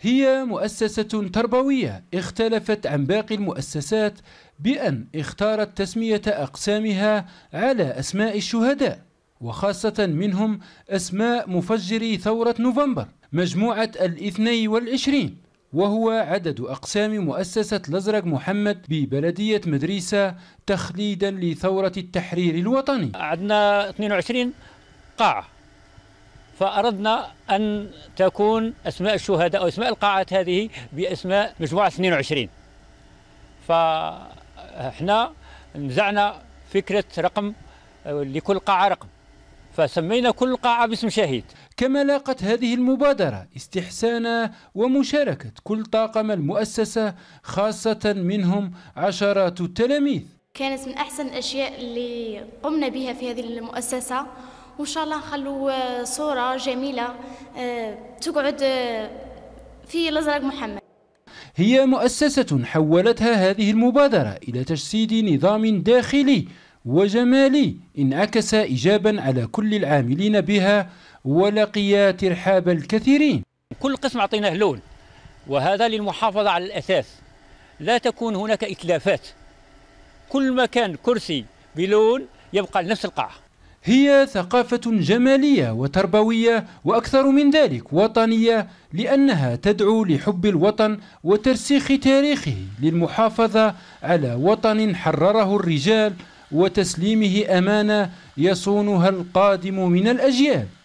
هي مؤسسة تربوية اختلفت عن باقي المؤسسات بأن اختارت تسمية أقسامها على أسماء الشهداء وخاصة منهم أسماء مفجري ثورة نوفمبر مجموعة الاثني والعشرين وهو عدد أقسام مؤسسة لزرق محمد ببلدية مدريسة تخليدا لثورة التحرير الوطني عندنا 22 قاعة فأردنا أن تكون أسماء الشهداء أو أسماء القاعات هذه بأسماء مجموعة 22 فإحنا نزعنا فكرة رقم لكل قاعة رقم فسمينا كل قاعة باسم شهيد كما لاقت هذه المبادرة استحسان ومشاركة كل طاقم المؤسسة خاصة منهم عشرات التلاميذ كانت من أحسن الأشياء اللي قمنا بها في هذه المؤسسة وان شاء الله نخلو آه، صوره جميله آه، تقعد آه، في الازرق محمد هي مؤسسة حولتها هذه المبادرة إلى تجسيد نظام داخلي وجمالي انعكس إيجابا على كل العاملين بها ولقي ترحاب الكثيرين كل قسم أعطيناه لون وهذا للمحافظة على الأثاث لا تكون هناك إتلافات كل مكان كرسي بلون يبقى لنفس القاعة هي ثقافة جمالية وتربوية وأكثر من ذلك وطنية لأنها تدعو لحب الوطن وترسيخ تاريخه للمحافظة على وطن حرره الرجال وتسليمه أمانة يصونها القادم من الأجيال